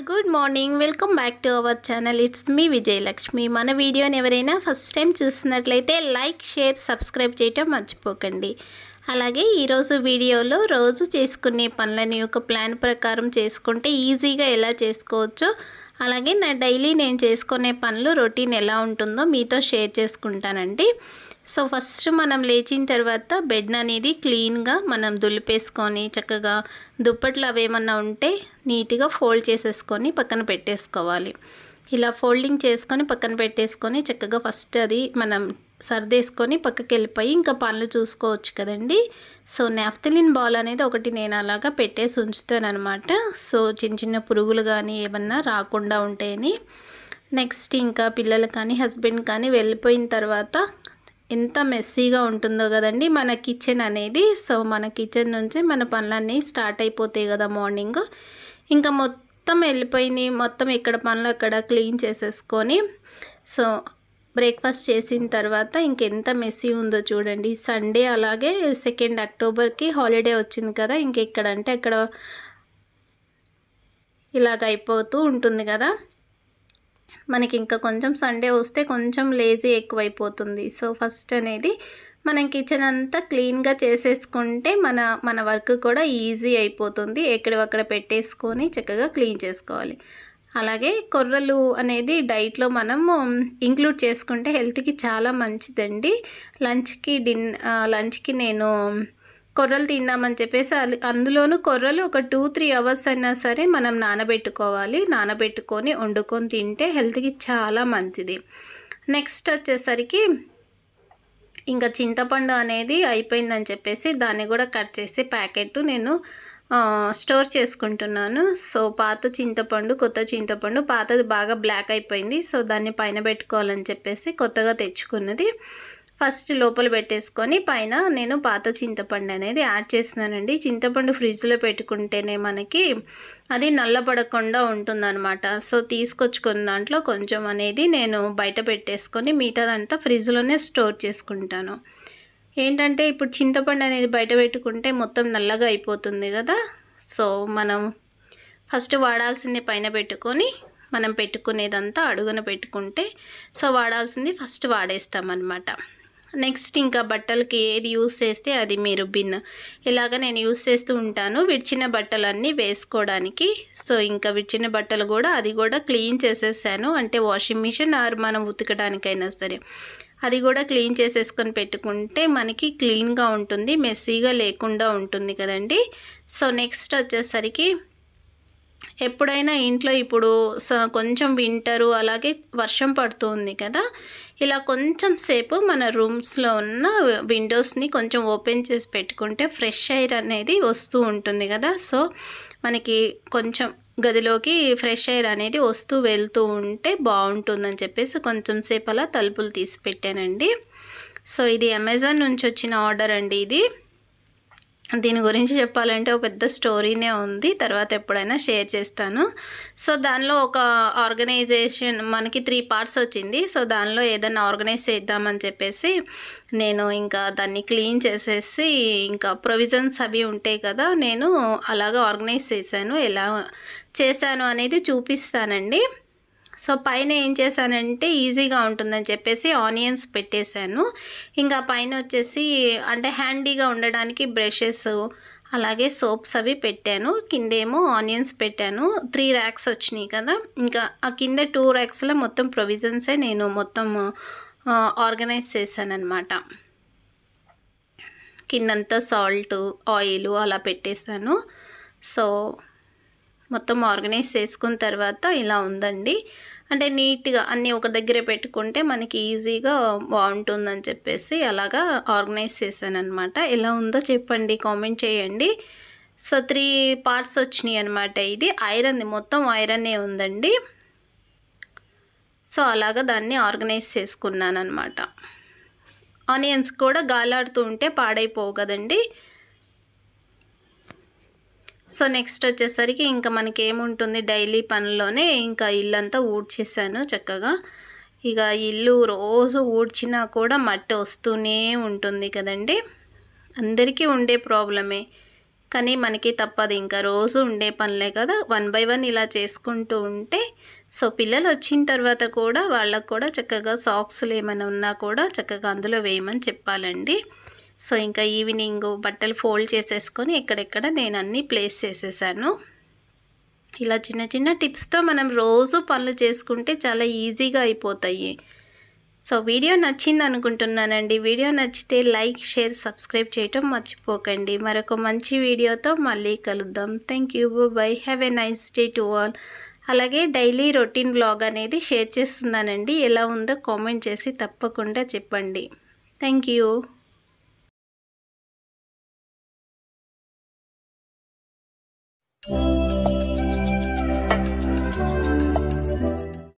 All good morning welcome back to our channel it's me Vijayalakshmi మన వీడియోని ఎవరైనా first time చూస్తున్నట్లయితే లైక్ షేర్ సబ్స్క్రైబ్ చేయటం మర్చిపోకండి అలాగే ఈరోజు వీడియోలో రోజు చేసుకునే పనులని ఒక ప్లాన్ ప్రకారం చేసుకుంటే ఈజీగా ఎలా చేసుకోవచ్చో అలాగే నా డైలీ నేను చేసుకునే పనులు రొటీన్ ఎలా ఉంటుందో మీతో షేర్ చేసుకుంటానండి సో ఫస్ట్ మనం లేచిన తర్వాత బెడ్ అనేది క్లీన్గా మనం దులిపేసుకొని చక్కగా దుప్పట్లు అవేమన్నా ఉంటే నీట్గా ఫోల్డ్ చేసేసుకొని పక్కన పెట్టేసుకోవాలి ఇలా ఫోల్డింగ్ చేసుకొని పక్కన పెట్టేసుకొని చక్కగా ఫస్ట్ అది మనం సర్దేసుకొని పక్కకి వెళ్ళిపోయి ఇంకా పనులు చూసుకోవచ్చు కదండి సో నాఫ్తలిన్ బాల్ అనేది ఒకటి నేను అలాగా పెట్టేసి అనమాట సో చిన్న చిన్న పురుగులు కానీ ఏమన్నా రాకుండా ఉంటాయని నెక్స్ట్ ఇంకా పిల్లలు కానీ హస్బెండ్ కానీ వెళ్ళిపోయిన తర్వాత ఎంత మెస్సీగా ఉంటుందో కదండి మన కిచెన్ అనేది సో మన కిచెన్ నుంచే మన పనులన్నీ స్టార్ట్ అయిపోతాయి కదా మార్నింగ్ ఇంకా మొత్తం వెళ్ళిపోయింది మొత్తం ఎక్కడ పనులు అక్కడ క్లీన్ చేసేసుకొని సో బ్రేక్ఫాస్ట్ చేసిన తర్వాత ఇంకెంత మెస్సీ ఉందో చూడండి సండే అలాగే సెకండ్ అక్టోబర్కి హాలిడే వచ్చింది కదా ఇంకెక్కడంటే అక్కడ ఇలాగ అయిపోతూ ఉంటుంది కదా మనకి ఇంకా కొంచెం సండే వస్తే కొంచెం లేజీ ఎక్కువైపోతుంది సో ఫస్ట్ అనేది మనం కిచెన్ అంతా క్లీన్గా చేసేసుకుంటే మన మన వర్క్ కూడా ఈజీ అయిపోతుంది ఎక్కడక్కడ పెట్టేసుకొని చక్కగా క్లీన్ చేసుకోవాలి అలాగే కొర్రలు అనేది డైట్లో మనము ఇంక్లూడ్ చేసుకుంటే హెల్త్కి చాలా మంచిదండి లంచ్కి డిన్ లంచ్కి నేను కొర్రలు తిందామని చెప్పేసి అందులోనూ కొర్రలు ఒక టూ త్రీ అవర్స్ అయినా సరే మనం నానబెట్టుకోవాలి నానబెట్టుకొని వండుకొని తింటే హెల్త్కి చాలా మంచిది నెక్స్ట్ వచ్చేసరికి ఇంకా చింతపండు అనేది అయిపోయిందని చెప్పేసి దాన్ని కూడా కట్ చేసి ప్యాకెట్ నేను స్టోర్ చేసుకుంటున్నాను సో పాత చింతపండు కొత్త చింతపండు పాతది బాగా బ్లాక్ అయిపోయింది సో దాన్ని పైన పెట్టుకోవాలని చెప్పేసి కొత్తగా తెచ్చుకున్నది ఫస్ట్ లోపల పెట్టేసుకొని పైన నేను పాత చింతపండు అనేది యాడ్ చేస్తున్నానండి చింతపండు ఫ్రిడ్జ్లో పెట్టుకుంటేనే మనకి అది నల్లబడకుండా ఉంటుందన్నమాట సో తీసుకొచ్చుకున్న దాంట్లో కొంచెం అనేది నేను బయట పెట్టేసుకొని మిగతాదంతా ఫ్రిడ్జ్లోనే స్టోర్ చేసుకుంటాను ఏంటంటే ఇప్పుడు చింతపండు అనేది బయట పెట్టుకుంటే మొత్తం నల్లగా అయిపోతుంది కదా సో మనం ఫస్ట్ వాడాల్సింది పైన పెట్టుకొని మనం పెట్టుకునేదంతా అడుగున పెట్టుకుంటే సో వాడాల్సింది ఫస్ట్ వాడేస్తామన్నమాట నెక్స్ట్ ఇంకా బట్టలకి ఏది యూస్ చేస్తే అది మీరు బిన్ ఇలాగ నేను యూస్ చేస్తూ ఉంటాను విడిచిన బట్టలన్నీ వేసుకోవడానికి సో ఇంకా విడిచిన బట్టలు కూడా అది కూడా క్లీన్ చేసేసాను అంటే వాషింగ్ మిషన్ ఆర్ మనం ఉతకడానికైనా సరే అది కూడా క్లీన్ చేసేసుకొని పెట్టుకుంటే మనకి క్లీన్గా ఉంటుంది మెస్సీగా లేకుండా ఉంటుంది కదండి సో నెక్స్ట్ వచ్చేసరికి ఎప్పుడైనా ఇంట్లో ఇప్పుడు కొంచెం వింటరు అలాగే వర్షం పడుతుంది కదా ఇలా కొంచెం సేపు మన రూమ్స్లో ఉన్న విండోస్ని కొంచెం ఓపెన్ చేసి పెట్టుకుంటే ఫ్రెష్ ఎయిర్ అనేది వస్తూ ఉంటుంది కదా సో మనకి కొంచెం గదిలోకి ఫ్రెష్ ఎయిర్ అనేది వస్తూ వెళ్తూ ఉంటే బాగుంటుందని చెప్పేసి కొంచెం సేపు అలా తలుపులు తీసి పెట్టానండి సో ఇది అమెజాన్ నుంచి వచ్చిన ఆర్డర్ అండి ఇది దీని గురించి చెప్పాలంటే ఒక పెద్ద స్టోరీనే ఉంది తర్వాత ఎప్పుడైనా షేర్ చేస్తాను సో దానిలో ఒక ఆర్గనైజేషన్ మనకి త్రీ పార్ట్స్ వచ్చింది సో దానిలో ఏదైనా ఆర్గనైజ్ చేద్దామని చెప్పేసి నేను ఇంకా దాన్ని క్లీన్ చేసేసి ఇంకా ప్రొవిజన్స్ అవి ఉంటాయి కదా నేను అలాగ ఆర్గనైజ్ చేశాను ఎలా చేశాను అనేది చూపిస్తానండి సో పైన ఏం చేశానంటే ఈజీగా ఉంటుందని చెప్పేసి ఆనియన్స్ పెట్టేశాను ఇంకా పైన వచ్చేసి అంటే హ్యాండీగా ఉండడానికి బ్రషెస్ అలాగే సోప్స్ అవి పెట్టాను కిందేమో ఆనియన్స్ పెట్టాను త్రీ ర్యాక్స్ వచ్చినాయి కదా ఇంకా ఆ కింద టూ ర్యాక్స్లో మొత్తం ప్రొవిజన్సే నేను మొత్తం ఆర్గనైజ్ చేశానమాట కిందంతా సాల్ట్ ఆయిల్ అలా పెట్టేశాను సో మొత్తం ఆర్గనైజ్ చేసుకున్న తర్వాత ఇలా ఉందండి అంటే నీట్గా అన్నీ ఒక దగ్గరే పెట్టుకుంటే మనకి ఈజీగా బాగుంటుందని చెప్పేసి అలాగా ఆర్గనైజ్ చేశానమాట ఎలా ఉందో చెప్పండి కామెంట్ చేయండి సో త్రీ పార్ట్స్ వచ్చినాయి అనమాట ఇది ఐరన్ది మొత్తం ఐరన్నే ఉందండి సో అలాగా దాన్ని ఆర్గనైజ్ చేసుకున్నాను అనమాట ఆనియన్స్ కూడా గాలాడుతూ ఉంటే పాడైపోవు కదండి సో నెక్స్ట్ వచ్చేసరికి ఇంకా మనకి ఏముంటుంది డైలీ పనిలోనే ఇంకా ఇల్లంతా ఊడ్చేసాను చక్కగా ఇక ఇల్లు రోజు ఊడ్చినా కూడా మట్టి వస్తూనే ఉంటుంది కదండి అందరికీ ఉండే ప్రాబ్లమే కానీ మనకి తప్పదు ఇంకా రోజు ఉండే పనులే కదా వన్ బై వన్ ఇలా చేసుకుంటూ ఉంటే సో పిల్లలు వచ్చిన తర్వాత కూడా వాళ్ళకు కూడా చక్కగా సాక్స్లు ఏమైనా ఉన్నా కూడా చక్కగా అందులో వేయమని చెప్పాలండి సో ఇంకా ఈవినింగ్ బట్టలు ఫోల్డ్ చేసేసుకొని ఎక్కడెక్కడ నేను అన్నీ ప్లేస్ చేసేసాను ఇలా చిన్న చిన్న టిప్స్తో మనం రోజు పనులు చేసుకుంటే చాలా ఈజీగా అయిపోతాయి సో వీడియో నచ్చింది అనుకుంటున్నానండి వీడియో నచ్చితే లైక్ షేర్ సబ్స్క్రైబ్ చేయటం మర్చిపోకండి మరొక మంచి వీడియోతో మళ్ళీ కలుద్దాం thank you bye have a nice day to all అలాగే డైలీ రొటీన్ బ్లాగ్ అనేది షేర్ చేస్తున్నానండి ఎలా ఉందో కామెంట్ చేసి తప్పకుండా చెప్పండి థ్యాంక్ యూ you.